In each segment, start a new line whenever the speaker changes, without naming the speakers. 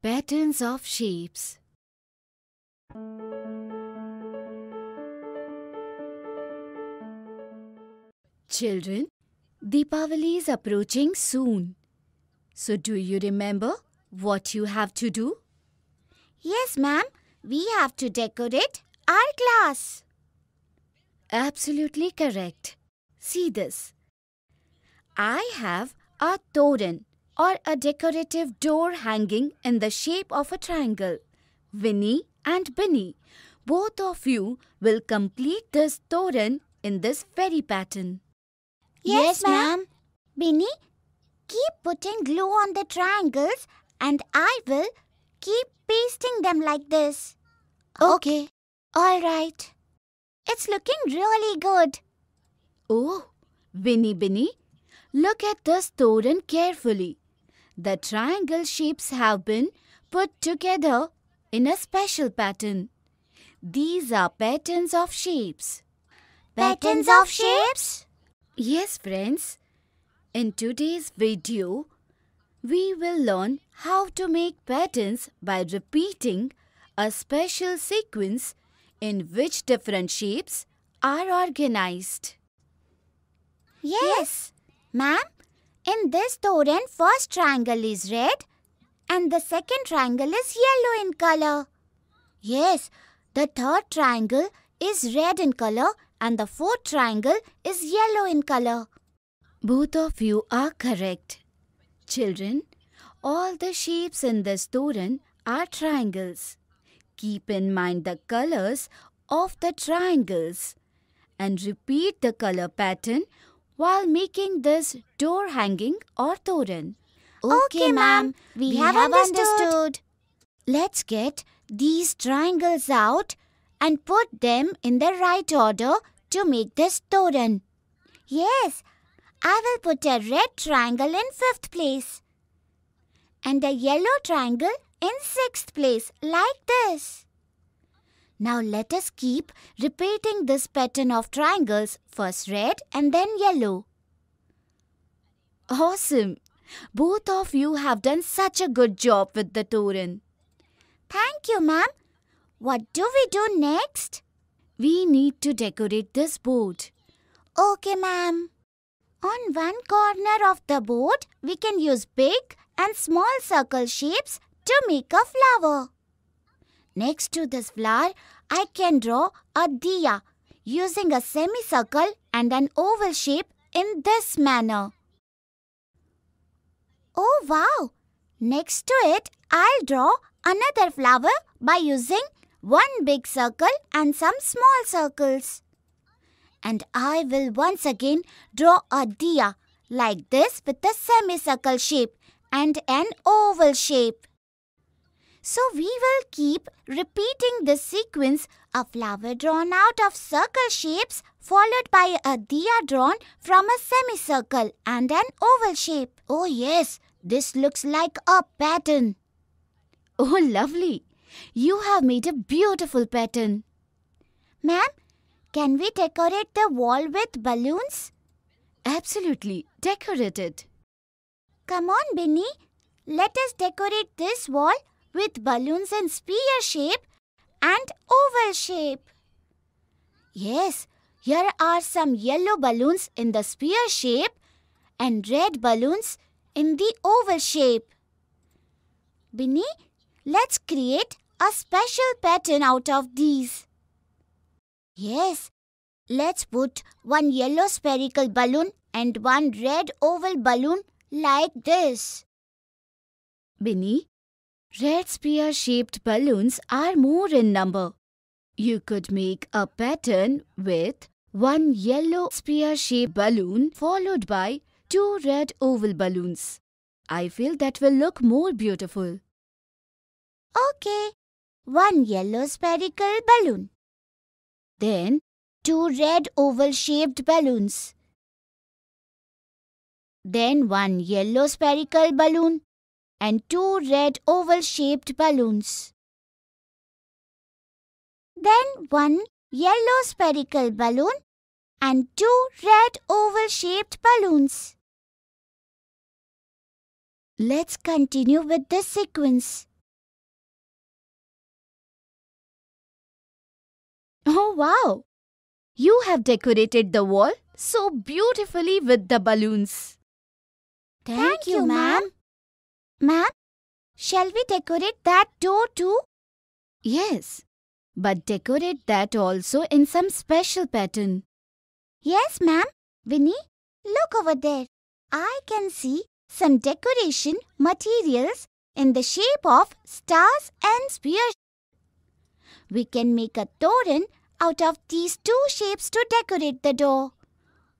Patterns of shapes Children, Deepavali is approaching soon. So do you remember what you have to do? Yes, ma'am. We have to decorate our class. Absolutely correct. See this. I have a toran or a decorative door hanging in the shape of a triangle. Winnie and Binny, both of you will complete this toran in this fairy pattern.
Yes, yes ma'am.
Binny, keep putting glue on the triangles and I will keep pasting them like this. Okay. okay. All right. It's looking really good. Oh, Winnie Binny, look at this toran carefully. The triangle shapes have been put together in a special pattern. These are patterns of shapes. Patterns of shapes? Yes, friends. In today's video, we will learn how to make patterns by repeating a special sequence in which different shapes are organized. Yes, yes. ma'am. In this Torin, first triangle is red and the second triangle is yellow in color. Yes, the third triangle is red in color and the fourth triangle is yellow in color. Both of you are correct. Children, all the shapes in this Torin are triangles. Keep in mind the colors of the triangles and repeat the color pattern while making this door hanging or toran. Okay, okay ma'am. We, we, have, have understood. understood. Let's get these triangles out and put them in the right order to make this toran. Yes, I will put a red triangle in fifth place and a yellow triangle in sixth place like this. Now let us keep repeating this pattern of triangles, first red and then yellow. Awesome! Both of you have done such a good job with the Torin. Thank you, ma'am. What do we do next? We need to decorate this board. Okay, ma'am. On one corner of the board, we can use big and small circle shapes to make a flower. Next to this flower, I can draw a diya using a semicircle and an oval shape in this manner. Oh wow! Next to it, I'll draw another flower by using one big circle and some small circles. And I will once again draw a diya like this with a semicircle shape and an oval shape. So we will keep repeating this sequence, a flower drawn out of circle shapes followed by a diya drawn from a semicircle and an oval shape. Oh yes, this looks like a pattern. Oh lovely, you have made a beautiful pattern. Ma'am, can we decorate the wall with balloons? Absolutely, decorate it. Come on Binny, let us decorate this wall with balloons in spear shape and oval shape. Yes, here are some yellow balloons in the spear shape and red balloons in the oval shape. Binny, let's create a special pattern out of these. Yes, let's put one yellow spherical balloon and one red oval balloon like this. Binny, Red spear shaped balloons are more in number. You could make a pattern with one yellow spear shaped balloon followed by two red oval balloons. I feel that will look more beautiful. Okay, one yellow spherical balloon. Then two red oval shaped balloons. Then one yellow spherical balloon and two red oval-shaped balloons. Then one yellow spherical balloon and two red oval-shaped balloons. Let's continue with this sequence. Oh wow! You have decorated the wall so beautifully with the balloons. Thank, Thank you, ma'am. Ma'am, shall we decorate that door too? Yes, but decorate that also in some special pattern. Yes, ma'am. Winnie, look over there. I can see some decoration materials in the shape of stars and spheres. We can make a toran out of these two shapes to decorate the door.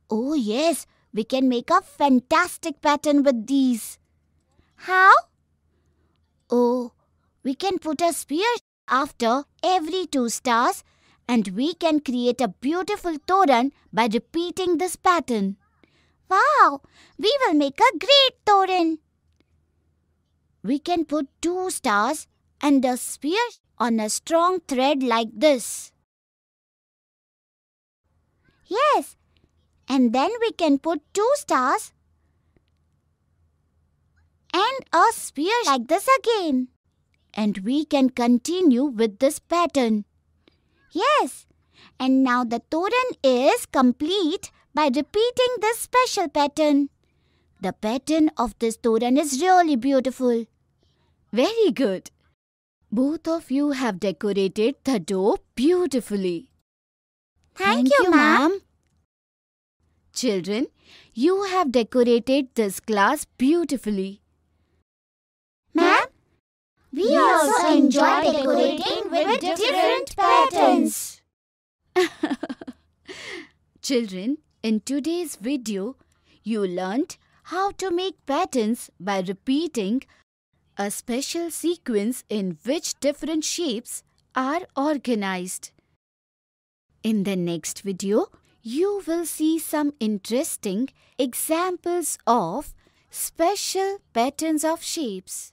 Oh yes, we can make a fantastic pattern with these. How? Oh, we can put a sphere after every two stars and we can create a beautiful toran by repeating this pattern. Wow! We will make a great toran. We can put two stars and a sphere on a strong thread like this. Yes, and then we can put two stars and a sphere like this again. And we can continue with this pattern. Yes, and now the toran is complete by repeating this special pattern. The pattern of this toran is really beautiful. Very good. Both of you have decorated the door beautifully. Thank, Thank you, you ma'am. Children, you have decorated this glass beautifully. also enjoy decorating with different patterns. Children, in today's video, you learnt how to make patterns by repeating a special sequence in which different shapes are organized. In the next video, you will see some interesting examples of special patterns of shapes.